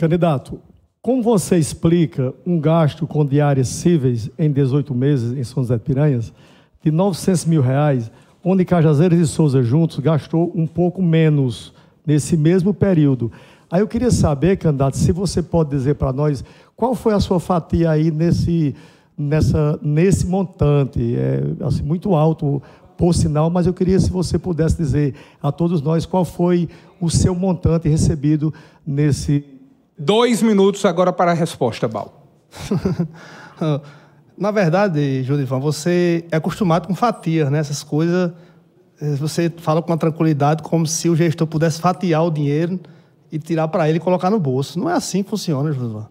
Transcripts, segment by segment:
Candidato, como você explica um gasto com diárias cíveis em 18 meses em São José de Piranhas de 900 mil reais, onde Cajazeiras e Souza juntos gastou um pouco menos nesse mesmo período? Aí eu queria saber, candidato, se você pode dizer para nós qual foi a sua fatia aí nesse, nessa, nesse montante, é, assim, muito alto por sinal, mas eu queria se você pudesse dizer a todos nós qual foi o seu montante recebido nesse Dois minutos agora para a resposta, Bal. Na verdade, Julivan, você é acostumado com fatias, né? Essas coisas, eh, você fala com uma tranquilidade como se o gestor pudesse fatiar o dinheiro e tirar para ele e colocar no bolso. Não é assim que funciona, Julivan.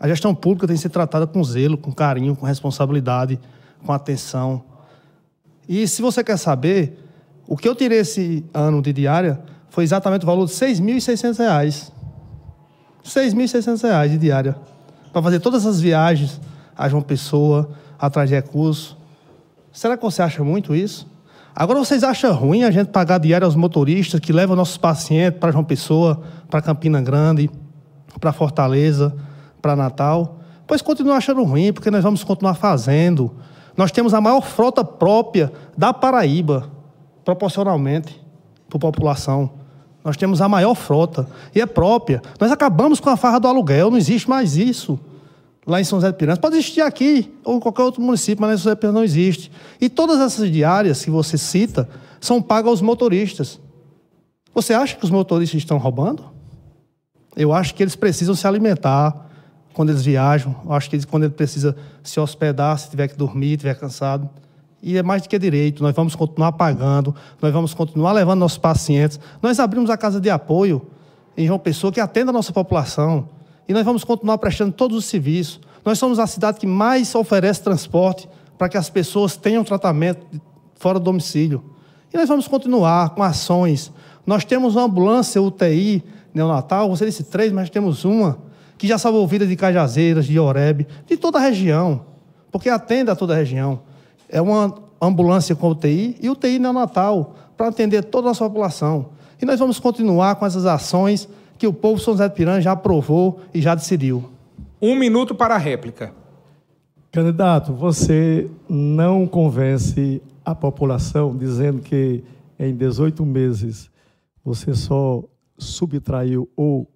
A gestão pública tem que ser tratada com zelo, com carinho, com responsabilidade, com atenção. E se você quer saber, o que eu tirei esse ano de diária foi exatamente o valor de R$ 6.600. 6.600 reais de diária. Para fazer todas essas viagens a João Pessoa, atrás de recursos. Será que você acha muito isso? Agora vocês acham ruim a gente pagar diária aos motoristas que levam nossos pacientes para João Pessoa, para Campina Grande, para Fortaleza, para Natal? Pois continua achando ruim, porque nós vamos continuar fazendo. Nós temos a maior frota própria da Paraíba, proporcionalmente, por população. Nós temos a maior frota e é própria. Nós acabamos com a farra do aluguel, não existe mais isso lá em São José de Piranhas. Pode existir aqui ou em qualquer outro município, mas lá em São José de Piranhas não existe. E todas essas diárias que você cita são pagas aos motoristas. Você acha que os motoristas estão roubando? Eu acho que eles precisam se alimentar quando eles viajam. Eu acho que eles, quando ele precisa se hospedar, se tiver que dormir, tiver cansado e é mais do que direito, nós vamos continuar pagando, nós vamos continuar levando nossos pacientes. Nós abrimos a casa de apoio em João Pessoa que atende a nossa população e nós vamos continuar prestando todos os serviços. Nós somos a cidade que mais oferece transporte para que as pessoas tenham tratamento fora do domicílio. E nós vamos continuar com ações. Nós temos uma ambulância UTI neonatal, você disse três, mas temos uma, que já salvou vidas de Cajazeiras, de Oreb, de toda a região, porque atende a toda a região é uma ambulância com UTI e UTI neonatal, para atender toda a nossa população. E nós vamos continuar com essas ações que o povo de São José Piranha já aprovou e já decidiu. Um minuto para a réplica. Candidato, você não convence a população dizendo que em 18 meses você só subtraiu ou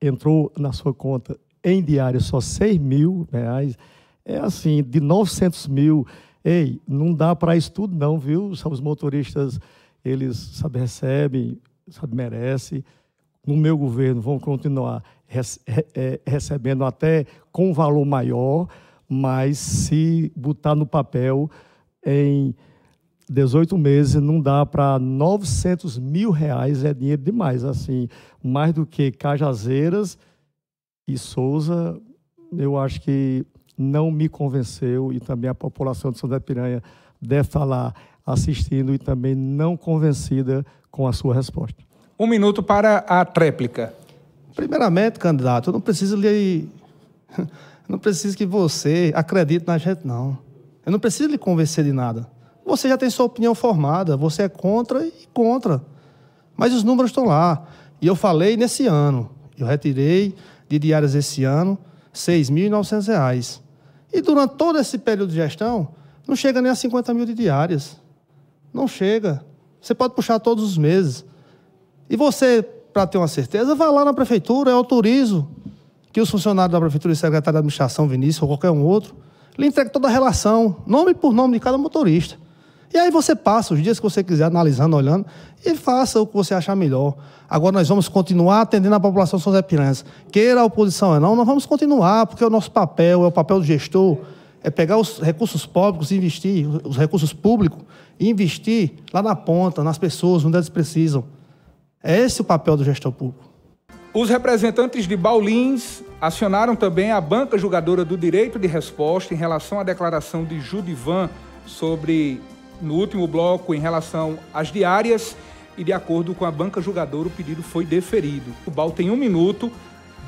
entrou na sua conta em diário só 6 mil reais. É assim, de 900 mil Ei, não dá para isso tudo não, viu? Os motoristas, eles, sabe, recebem, sabe, merecem. No meu governo vão continuar é, recebendo até com valor maior, mas se botar no papel em 18 meses não dá para 900 mil reais é dinheiro demais assim mais do que Cajazeiras e Souza eu acho que não me convenceu e também a população de São Piranha deve estar lá assistindo e também não convencida com a sua resposta. Um minuto para a tréplica. Primeiramente, candidato, eu não preciso lhe. Eu não preciso que você acredite na gente, não. Eu não preciso lhe convencer de nada. Você já tem sua opinião formada, você é contra e contra. Mas os números estão lá. E eu falei nesse ano. Eu retirei de diárias esse ano R$ 6.900. E durante todo esse período de gestão, não chega nem a 50 mil de diárias. Não chega. Você pode puxar todos os meses. E você, para ter uma certeza, vai lá na prefeitura, eu autorizo que os funcionários da prefeitura e secretário de administração, Vinícius, ou qualquer um outro, lhe entregue toda a relação, nome por nome de cada motorista. E aí você passa os dias que você quiser analisando, olhando, e faça o que você achar melhor. Agora nós vamos continuar atendendo a população de São Zé Piranhas. Queira a oposição ou não, nós vamos continuar, porque é o nosso papel, é o papel do gestor, é pegar os recursos públicos e investir, os recursos públicos, e investir lá na ponta, nas pessoas, onde elas precisam. É esse o papel do gestor público. Os representantes de Baulins acionaram também a banca julgadora do direito de resposta em relação à declaração de Judivan sobre no último bloco em relação às diárias e, de acordo com a banca julgadora, o pedido foi deferido. O Bal tem um minuto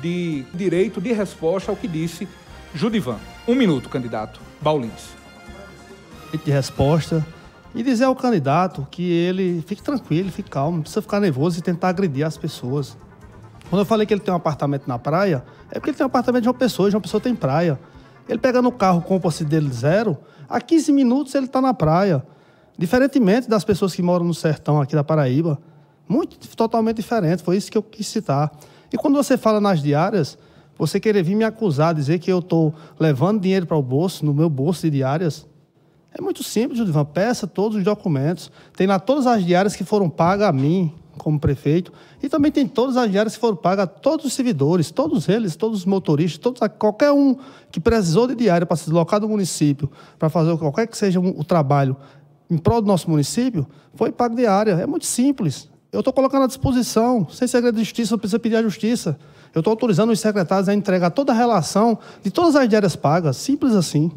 de direito de resposta ao que disse Judivan. Um minuto, candidato. Baulins. De resposta e dizer ao candidato que ele fique tranquilo, fique calmo, não precisa ficar nervoso e tentar agredir as pessoas. Quando eu falei que ele tem um apartamento na praia, é porque ele tem um apartamento de uma pessoa, e uma pessoa tem praia. Ele pega no carro com o dele zero, a 15 minutos ele está na praia. Diferentemente das pessoas que moram no sertão aqui da Paraíba, muito totalmente diferente, foi isso que eu quis citar. E quando você fala nas diárias, você querer vir me acusar, dizer que eu estou levando dinheiro para o bolso, no meu bolso de diárias, é muito simples, Judivan. Peça todos os documentos. Tem lá todas as diárias que foram pagas a mim, como prefeito, e também tem todas as diárias que foram pagas a todos os servidores, todos eles, todos os motoristas, todos, qualquer um que precisou de diária para se deslocar do município, para fazer qualquer que seja o trabalho em prol do nosso município, foi pago diária. É muito simples. Eu estou colocando à disposição, sem segredo de justiça, não precisa pedir a justiça. Eu estou autorizando os secretários a entregar toda a relação de todas as diárias pagas, simples assim.